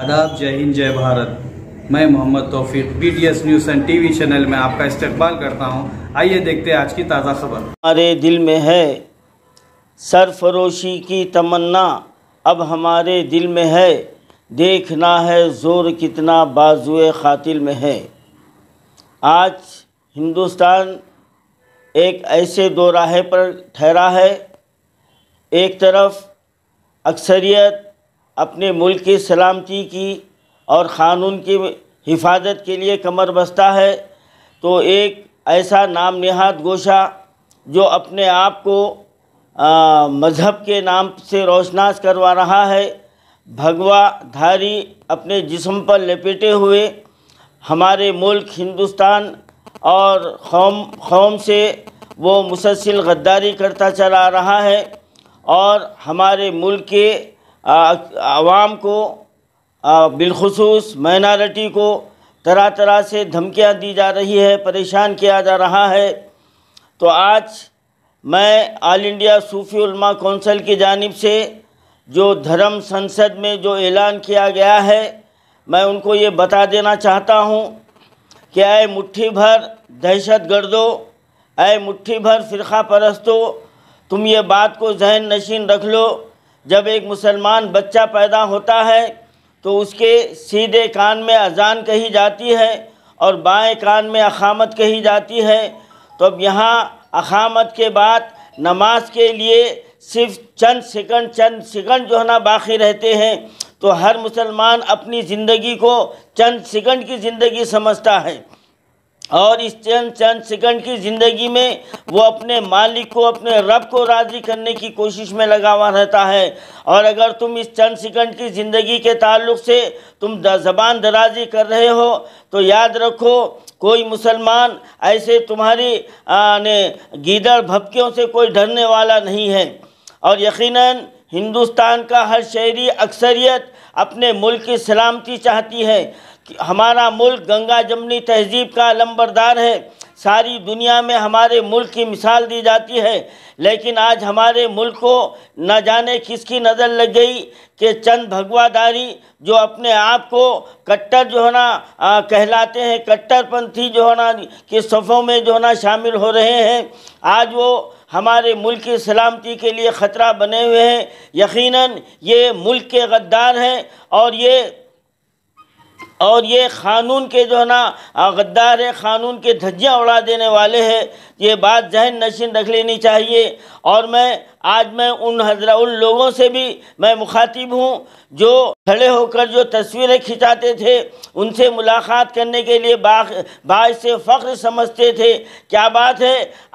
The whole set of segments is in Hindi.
आदाब जय हिंद जय भारत मैं Mohammad Taufiq B T S news and T V channel में आपका इस्तकबाल करता हूँ आइए देखते हैं आज की ताज़ा खबर हमारे दिल में है सरफरोशी की तमन्ना अब हमारे दिल में है देखना है ज़ोर कितना बाजुए खातिल में है आज हिंदुस्तान एक ऐसे दो राहे पर ठहरा है एक तरफ अक्सरियत अपने मुल्क की सलामती की और क़ानून की हिफाजत के लिए कमर बस्ता है तो एक ऐसा नाम नहाद गोशा जो अपने आप को मज़हब के नाम से रोशनास करवा रहा है भगवा धारी अपने जिसम पर लपेटे हुए हमारे मुल्क हिंदुस्तान और कौम कौम से वो मुसलसिल गद्दारी करता चला रहा है और हमारे मुल्क के आवाम को बिलखसूस माइनॉरिटी को तरह तरह से धमकियाँ दी जा रही है परेशान किया जा रहा है तो आज मैं आल इंडिया सूफी उलमा कौंसिल की जानब से जो धर्म संसद में जो ऐलान किया गया है मैं उनको ये बता देना चाहता हूँ कि आए मुट्ठी भर दहशत गर्दो आए मुट्ठी भर फ़िरका परस्तो तुम ये बात को जहन नशीन रख लो जब एक मुसलमान बच्चा पैदा होता है तो उसके सीधे कान में अजान कही जाती है और बाएं कान में अखामत कही जाती है तो अब यहाँ अखामत के बाद नमाज के लिए सिर्फ चंद सेकंड चंद सेकंड जो है ना बाकी रहते हैं तो हर मुसलमान अपनी ज़िंदगी को चंद सेकंड की ज़िंदगी समझता है और इस चंद चंद सेकंड की ज़िंदगी में वो अपने मालिक को अपने रब को राज़ी करने की कोशिश में लगा हुआ रहता है और अगर तुम इस चंद सेकंड की ज़िंदगी के ताल्लुक से तुम ज़बान दराजी कर रहे हो तो याद रखो कोई मुसलमान ऐसे तुम्हारी ने गीदड़ भपकियों से कोई डरने वाला नहीं है और यकीनन हिंदुस्तान का हर शहरी अक्सरियत अपने मुल्क की सलामती चाहती है कि हमारा मुल्क गंगा जमनी तहजीब का लंबरदार है सारी दुनिया में हमारे मुल्क की मिसाल दी जाती है लेकिन आज हमारे मुल्क को न जाने किसकी नज़र लग गई कि चंद भगवादारी जो अपने आप को कट्टर जो है ना कहलाते हैं कट्टरपंथी जो है ना के सफ़ों में जो है ना शामिल हो रहे हैं आज वो हमारे मुल्क की सलामती के लिए ख़तरा बने हुए हैं यकीनन ये मुल्क के गद्दार हैं और ये और ये क़ानून के जो है ना गद्दार है क़ानून के धज्जियाँ उड़ा देने वाले हैं ये बात जहन नशीन रख लेनी चाहिए और मैं आज मैं उन हजरा उन लोगों से भी मैं मुखातिब हूँ जो खड़े होकर जो तस्वीरें खिंचाते थे उनसे मुलाकात करने के लिए बाज से फ़ख्र समझते थे क्या बात है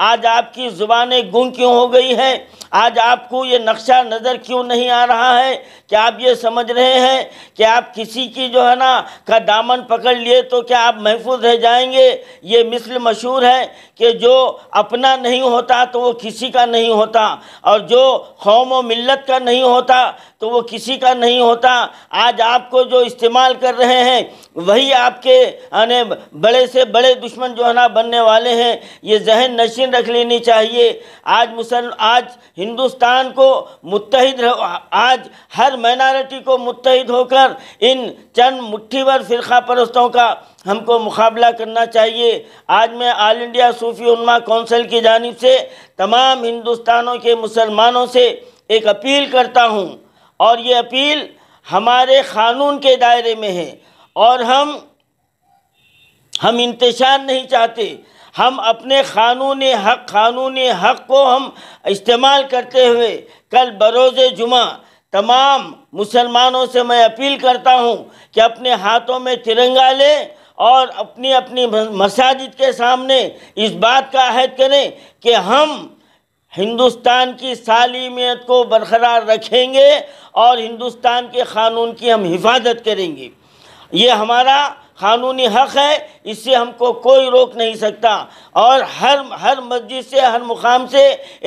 आज आपकी ज़ुबान गुम क्यों हो गई है आज आपको ये नक्शा नज़र क्यों नहीं आ रहा है क्या आप ये समझ रहे हैं कि आप किसी की जो है ना का दामन पकड़ लिए तो क्या आप महफूज रह जाएंगे ये मिसल मशहूर है कि जो अपना नहीं होता तो वो किसी का नहीं होता और और जो कौम व मिलत का नहीं होता तो वो किसी का नहीं होता आज आपको जो इस्तेमाल कर रहे हैं वही आपके आने बड़े से बड़े दुश्मन जो है ना बनने वाले हैं ये जहन नशीन रख लेनी चाहिए आज मुसल आज हिंदुस्तान को मुतहद आज हर माइनॉरिटी को मुतहद होकर इन चंद भर फ़िरका परस्तों का हमको मुकाबला करना चाहिए आज मैं आल इंडिया सूफी उन्मा कौंसिल की जानब से तमाम हिंदुस्तानों के मुसलमानों से एक अपील करता हूँ और ये अपील हमारे क़ानून के दायरे में है और हम हम इंतशार नहीं चाहते हम अपने क़ानून हक क़ानून हक को हम इस्तेमाल करते हुए कल बरोज़ जुमा तमाम मुसलमानों से मैं अपील करता हूँ कि अपने हाथों में तिरंगा लें और अपनी अपनी मसाजिद के सामने इस बात का अहद करें कि हम हिंदुस्तान की सालीमियत को बरकरार रखेंगे और हिंदुस्तान के क़ानून की हम हिफाजत करेंगे ये हमारा क़ानूनी हक़ है इससे हमको कोई रोक नहीं सकता और हर हर मस्जिद से हर मुकाम से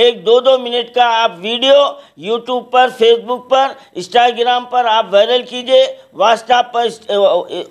एक दो दो मिनट का आप वीडियो यूट्यूब पर फेसबुक पर इंस्टाग्राम पर आप वायरल कीजिए व्हाट्सएप पर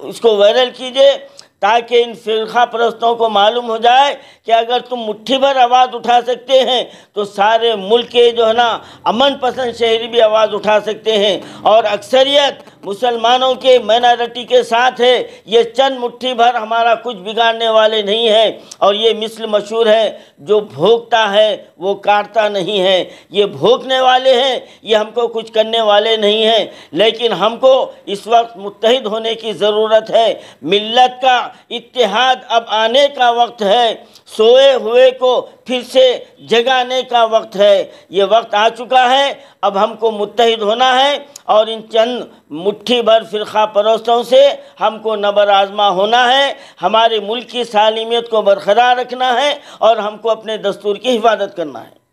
इसको वायरल कीजिए ताकि इन फिर परस्तों को मालूम हो जाए कि अगर तुम मुट्ठी भर आवाज़ उठा सकते हैं तो सारे मुल्क के जो है ना अमन पसंद शहरी भी आवाज़ उठा सकते हैं और अक्सरियत मुसलमानों के माइनॉरिटी के साथ है ये चंद मुट्ठी भर हमारा कुछ बिगाड़ने वाले नहीं है और ये मिसल मशहूर है जो भोगता है वो काटता नहीं है ये भोगने वाले हैं ये हमको कुछ करने वाले नहीं हैं लेकिन हमको इस वक्त मुतहद होने की ज़रूरत है मिलत का इतिहाद अब आने का वक्त है सोए हुए को फिर से जगाने का वक्त है ये वक्त आ चुका है अब हमको मुतहद होना है और इन चंद मुट्ठी भर फ़िरखा परोसों से हमको नबर आजमा होना है हमारे मुल्क की सालमियत को बरकरार रखना है और हमको अपने दस्तूर की हिफाजत करना है